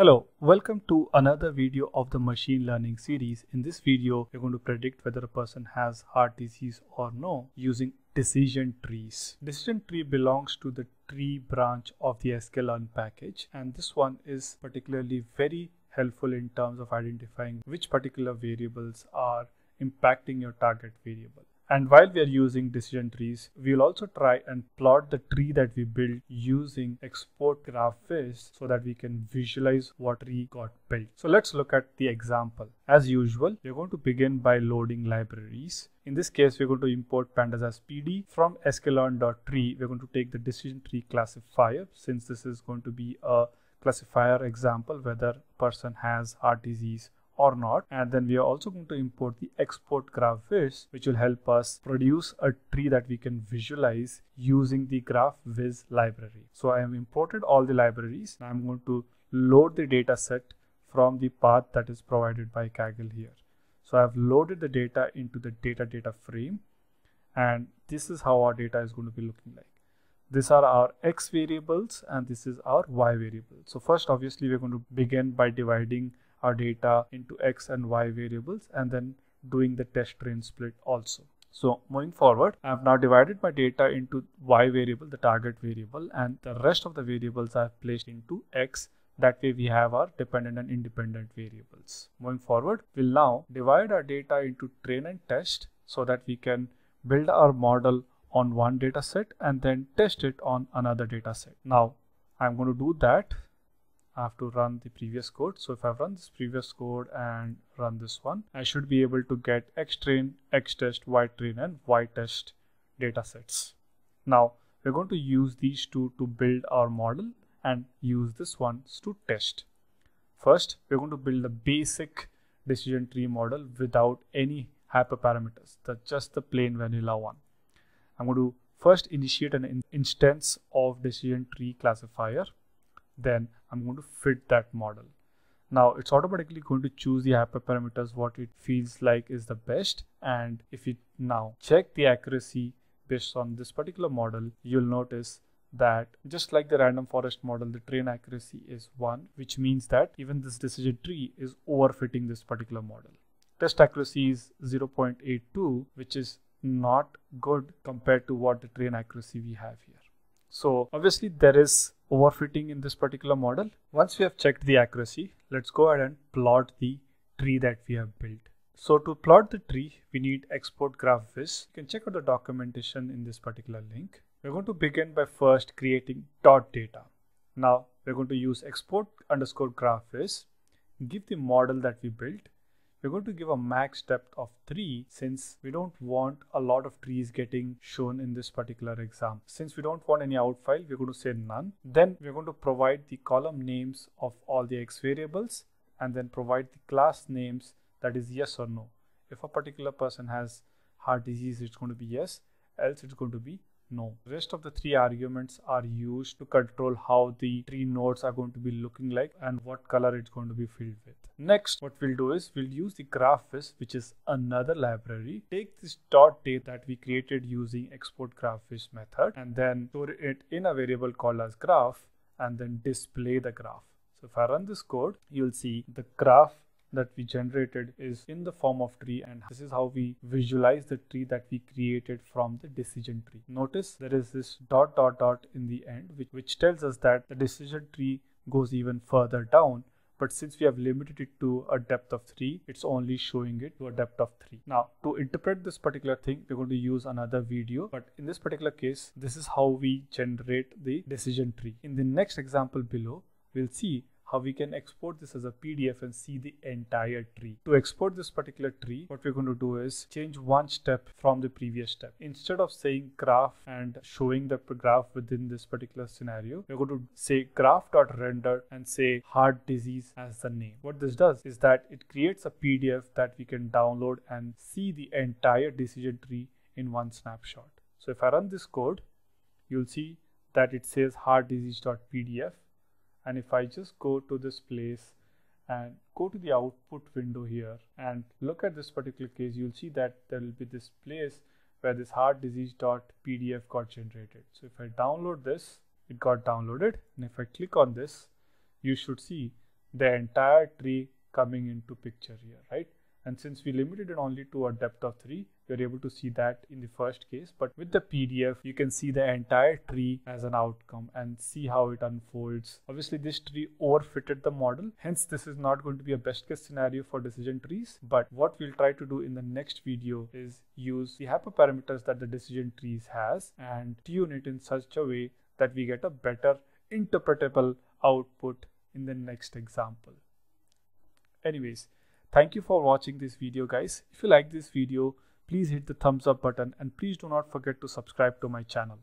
Hello, welcome to another video of the machine learning series. In this video, we're going to predict whether a person has heart disease or no using decision trees. Decision tree belongs to the tree branch of the sklearn package and this one is particularly very helpful in terms of identifying which particular variables are impacting your target variable. And while we are using decision trees, we will also try and plot the tree that we built using export GraphViz so that we can visualize what tree got built. So let's look at the example. As usual, we're going to begin by loading libraries. In this case, we're going to import pandas as pd from sklearn.tree. We're going to take the decision tree classifier since this is going to be a classifier example whether person has heart disease or not and then we are also going to import the export GraphViz which will help us produce a tree that we can visualize using the GraphViz library. So I have imported all the libraries and I'm going to load the data set from the path that is provided by Kaggle here. So I've loaded the data into the data data frame and this is how our data is going to be looking like. These are our x variables and this is our y variable. So first obviously we're going to begin by dividing our data into x and y variables and then doing the test train split also. So moving forward, I have now divided my data into y variable, the target variable, and the rest of the variables I have placed into x. That way we have our dependent and independent variables. Moving forward, we'll now divide our data into train and test so that we can build our model on one data set and then test it on another data set. Now I'm going to do that I have to run the previous code. So if I run this previous code and run this one, I should be able to get xtrain, xtest, ytrain and ytest data sets. Now we're going to use these two to build our model and use this one to test. First, we're going to build a basic decision tree model without any hyperparameters, That's just the plain vanilla one. I'm going to first initiate an in instance of decision tree classifier then I'm going to fit that model. Now it's automatically going to choose the hyperparameters what it feels like is the best and if you now check the accuracy based on this particular model you'll notice that just like the random forest model the train accuracy is 1 which means that even this decision tree is overfitting this particular model. Test accuracy is 0.82 which is not good compared to what the train accuracy we have here. So obviously there is overfitting in this particular model. Once we have checked the accuracy, let's go ahead and plot the tree that we have built. So to plot the tree, we need export GraphViz. You can check out the documentation in this particular link. We're going to begin by first creating dot data. Now we're going to use export underscore GraphViz, give the model that we built we're going to give a max depth of 3 since we don't want a lot of trees getting shown in this particular exam. Since we don't want any out file, we're going to say none. Then we're going to provide the column names of all the x variables and then provide the class names that is yes or no. If a particular person has heart disease, it's going to be yes, else it's going to be no. rest of the three arguments are used to control how the three nodes are going to be looking like and what color it's going to be filled with. Next, what we'll do is we'll use the GraphViz, which is another library. Take this dot data that we created using export GraphViz method and then store it in a variable called as graph and then display the graph. So if I run this code, you'll see the graph that we generated is in the form of tree and this is how we visualize the tree that we created from the decision tree. Notice there is this dot dot dot in the end which, which tells us that the decision tree goes even further down but since we have limited it to a depth of 3 it's only showing it to a depth of 3 now to interpret this particular thing we're going to use another video but in this particular case this is how we generate the decision tree in the next example below we'll see how we can export this as a PDF and see the entire tree. To export this particular tree, what we're going to do is change one step from the previous step. Instead of saying graph and showing the graph within this particular scenario, we're going to say graph.render and say heart disease as the name. What this does is that it creates a PDF that we can download and see the entire decision tree in one snapshot. So if I run this code, you'll see that it says heart disease.pdf and if I just go to this place and go to the output window here and look at this particular case you'll see that there will be this place where this heart disease .pdf got generated so if I download this it got downloaded and if I click on this you should see the entire tree coming into picture here right and since we limited it only to a depth of 3, you're able to see that in the first case. But with the PDF, you can see the entire tree as an outcome and see how it unfolds. Obviously, this tree overfitted the model. Hence, this is not going to be a best case scenario for decision trees. But what we'll try to do in the next video is use the hyperparameters that the decision trees has and tune it in such a way that we get a better interpretable output in the next example. Anyways, Thank you for watching this video guys. If you like this video, please hit the thumbs up button and please do not forget to subscribe to my channel.